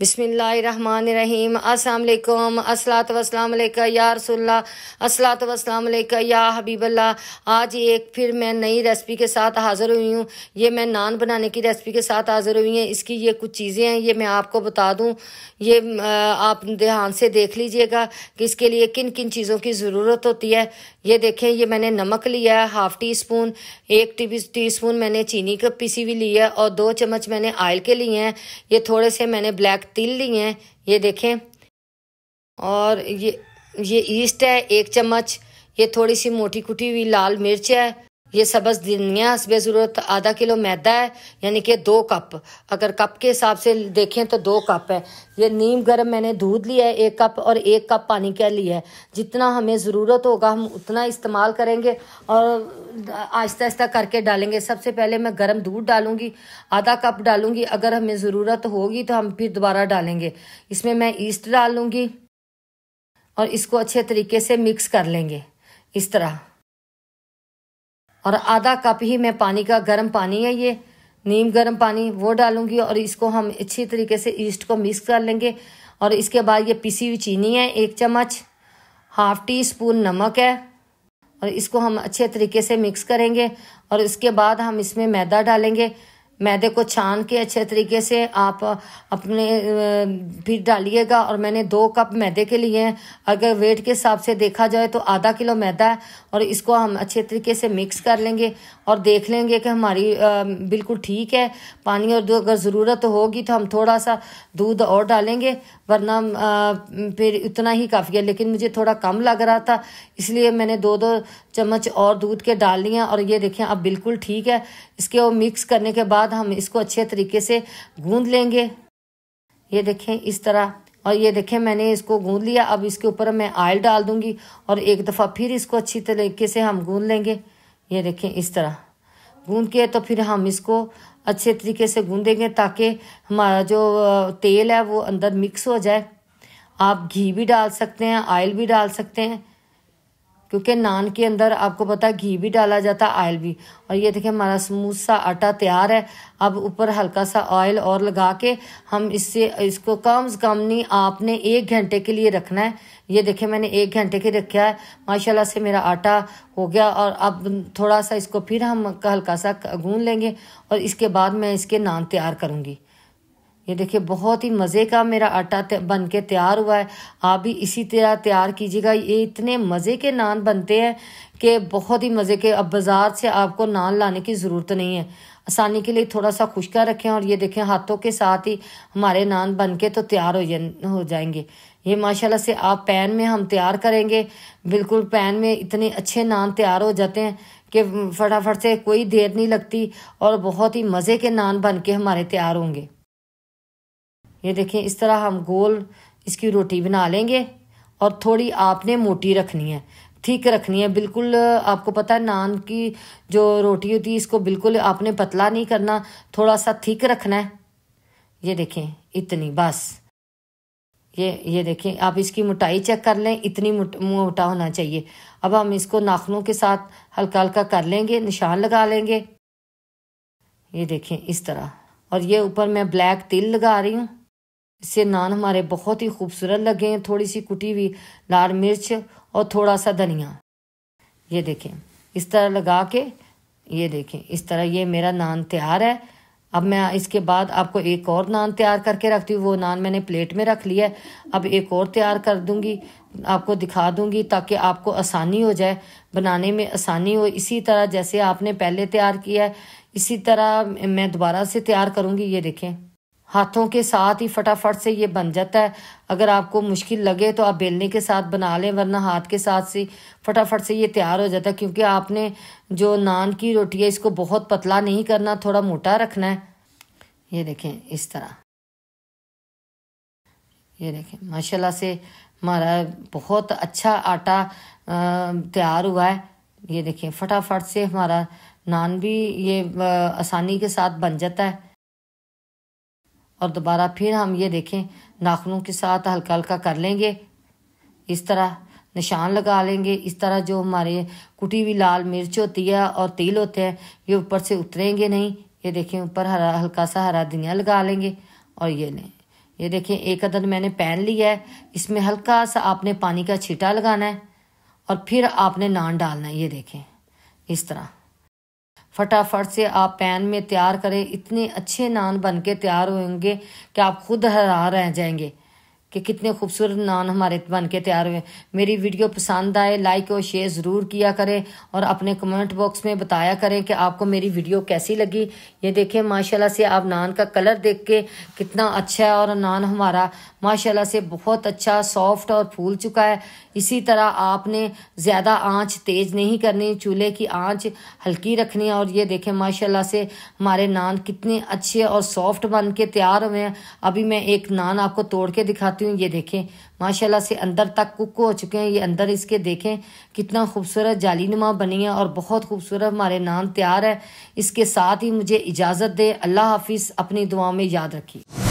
बिस्मिल्लाम असलम असलात वसलाम या रसोल्ला असलात वसलाम या हबीबल्ला आज एक फिर मैं नई रेसिपी के साथ हाज़िर हुई हूँ ये मैं नान बनाने की रेसिपी के साथ हाज़िर हुई हैं इसकी ये कुछ चीज़ें हैं ये मैं आपको बता दूँ ये आप ध्यान से देख लीजिएगा कि इसके लिए किन किन चीज़ों की ज़रूरत होती है ये देखें ये मैंने नमक लिया है हाफ़ टी स्पून एक टी स्पून मैंने चीनी का पीसी हुई ली है और दो चम्मच मैंने आयल के लिए हैं ये थोड़े से मैंने ब्लैक तिल ली हैं ये देखें और ये ये ईस्ट है एक चम्मच ये थोड़ी सी मोटी कुटी हुई लाल मिर्च है ये सबस दुनिया हसब ज़रूरत आधा किलो मैदा है यानी कि दो कप अगर कप के हिसाब से देखें तो दो कप है ये नीम गर्म मैंने दूध लिया है एक कप और एक कप पानी का लिया है जितना हमें ज़रूरत होगा हम उतना इस्तेमाल करेंगे और आहिस्ता आहिस्ता करके डालेंगे सबसे पहले मैं गर्म दूध डालूंगी आधा कप डालूंगी अगर हमें ज़रूरत होगी तो हम फिर दोबारा डालेंगे इसमें मैं ईस्ट डाल लूँगी और इसको अच्छे तरीके से मिक्स कर लेंगे इस तरह और आधा कप ही मैं पानी का गर्म पानी है ये नीम गर्म पानी वो डालूंगी और इसको हम अच्छी तरीके से ईस्ट को मिक्स कर लेंगे और इसके बाद ये पिसी हुई चीनी है एक चम्मच हाफ टी स्पून नमक है और इसको हम अच्छे तरीके से मिक्स करेंगे और इसके बाद हम इसमें मैदा डालेंगे मैदे को छान के अच्छे तरीके से आप अपने फिर डालिएगा और मैंने दो कप मैदे के लिए हैं अगर वेट के हिसाब से देखा जाए तो आधा किलो मैदा है और इसको हम अच्छे तरीके से मिक्स कर लेंगे और देख लेंगे कि हमारी बिल्कुल ठीक है पानी और अगर ज़रूरत होगी तो हम थोड़ा सा दूध और डालेंगे वरना फिर उतना ही काफ़ी है लेकिन मुझे थोड़ा कम लग रहा था इसलिए मैंने दो दो चम्मच और दूध के डाल लिए और ये देखें अब बिल्कुल ठीक है इसके और मिक्स करने के बाद बाद हम इसको अच्छे तरीके से गूंद लेंगे ये देखें इस तरह और ये देखें मैंने इसको गूंद लिया अब इसके ऊपर मैं आयल डाल दूंगी और एक दफ़ा फिर इसको अच्छी तरीके से हम गूंद लेंगे ये देखें इस तरह गूंद के तो फिर हम इसको अच्छे तरीके से गूंदेंगे ताकि हमारा जो तेल है वो अंदर मिक्स हो जाए आप घी भी डाल सकते हैं ऑयल भी डाल सकते हैं क्योंकि नान के अंदर आपको पता है घी भी डाला जाता है ऑयल भी और ये देखिए हमारा स्मूथ सा आटा तैयार है अब ऊपर हल्का सा ऑयल और लगा के हम इससे इसको कम से कम नहीं आपने एक घंटे के लिए रखना है ये देखिए मैंने एक घंटे के रखा है माशाल्लाह से मेरा आटा हो गया और अब थोड़ा सा इसको फिर हम हल्का सा गून लेंगे और इसके बाद मैं इसके नान तैयार करूँगी ये देखिए बहुत ही मज़े का मेरा आटा बन के तैयार हुआ है आप भी इसी तरह तैयार कीजिएगा ये इतने मज़े के नान बनते हैं कि बहुत ही मज़े के अब बाज़ार से आपको नान लाने की ज़रूरत नहीं है आसानी के लिए थोड़ा सा खुशका रखें और ये देखें हाथों के साथ ही हमारे नान बन के तो तैयार हो जा हो जाएंगे ये माशाल्लाह से आप पैन में हम तैयार करेंगे बिल्कुल पैन में इतने अच्छे नान तैयार हो जाते हैं कि फटाफट से कोई देर नहीं लगती और बहुत ही मज़े के नान बन के हमारे तैयार होंगे ये देखें इस तरह हम गोल इसकी रोटी बना लेंगे और थोड़ी आपने मोटी रखनी है ठीक रखनी है बिल्कुल आपको पता है नान की जो रोटी होती है इसको बिल्कुल आपने पतला नहीं करना थोड़ा सा ठीक रखना है ये देखें इतनी बस ये ये देखें आप इसकी मोटाई चेक कर लें इतनी मोटा होना चाहिए अब हम इसको नाखनों के साथ हल्का हल्का कर लेंगे निशान लगा लेंगे ये देखें इस तरह और ये ऊपर मैं ब्लैक तिल लगा रही हूँ इससे नान हमारे बहुत ही खूबसूरत लगे हैं थोड़ी सी कुटी हुई लाल मिर्च और थोड़ा सा धनिया ये देखें इस तरह लगा के ये देखें इस तरह ये मेरा नान तैयार है अब मैं इसके बाद आपको एक और नान तैयार करके रखती हूँ वो नान मैंने प्लेट में रख लिया है अब एक और तैयार कर दूँगी आपको दिखा दूँगी ताकि आपको आसानी हो जाए बनाने में आसानी हो इसी तरह जैसे आपने पहले तैयार किया है इसी तरह मैं दोबारा से तैयार करूँगी ये देखें हाथों के साथ ही फटाफट से ये बन जाता है अगर आपको मुश्किल लगे तो आप बेलने के साथ बना लें वरना हाथ के साथ से फटाफट से ये तैयार हो जाता है क्योंकि आपने जो नान की रोटी है इसको बहुत पतला नहीं करना थोड़ा मोटा रखना है ये देखें इस तरह ये देखें माशाल्लाह से हमारा बहुत अच्छा आटा तैयार हुआ है ये देखें फटाफट से हमारा नान भी ये आसानी के साथ बन जाता है और दोबारा फिर हम ये देखें नाखूनों के साथ हल्का हल्का कर लेंगे इस तरह निशान लगा लेंगे इस तरह जो हमारे कुटी हुई लाल मिर्च होती है और तिल होते हैं ये ऊपर से उतरेंगे नहीं ये देखें ऊपर हरा हल्का सा हरा धनिया लगा लेंगे और ये लें ये देखें एक अदद मैंने पैन लिया है इसमें हल्का सा आपने पानी का छीटा लगाना है और फिर आपने नान डालना है ये देखें इस तरह फटाफट से आप पैन में तैयार करें इतने अच्छे नान बनके तैयार होंगे कि आप खुद हरा रह जाएंगे कि कितने खूबसूरत नान हमारे बन के तैयार हुए मेरी वीडियो पसंद आए लाइक और शेयर ज़रूर किया करें और अपने कमेंट बॉक्स में बताया करें कि आपको मेरी वीडियो कैसी लगी ये देखें माशाल्लाह से आप नान का कलर देख के कितना अच्छा है और नान हमारा माशाल्लाह से बहुत अच्छा सॉफ्ट और फूल चुका है इसी तरह आपने ज़्यादा आँच तेज़ नहीं करनी चूल्हे की आँच हल्की रखनी है और ये देखें माशाला से हमारे नान कितने अच्छे और सॉफ्ट बन के तैयार हुए हैं अभी मैं एक नान आपको तोड़ के दिखाती हूँ हूँ ये देखें माशाल्लाह से अंदर तक कुक हो चुके हैं ये अंदर इसके देखें कितना खूबसूरत जाली नुमा बनी है और बहुत खूबसूरत हमारे नान तैयार है इसके साथ ही मुझे इजाज़त दे अल्लाह हाफिज़ अपनी दुआ में याद रखिए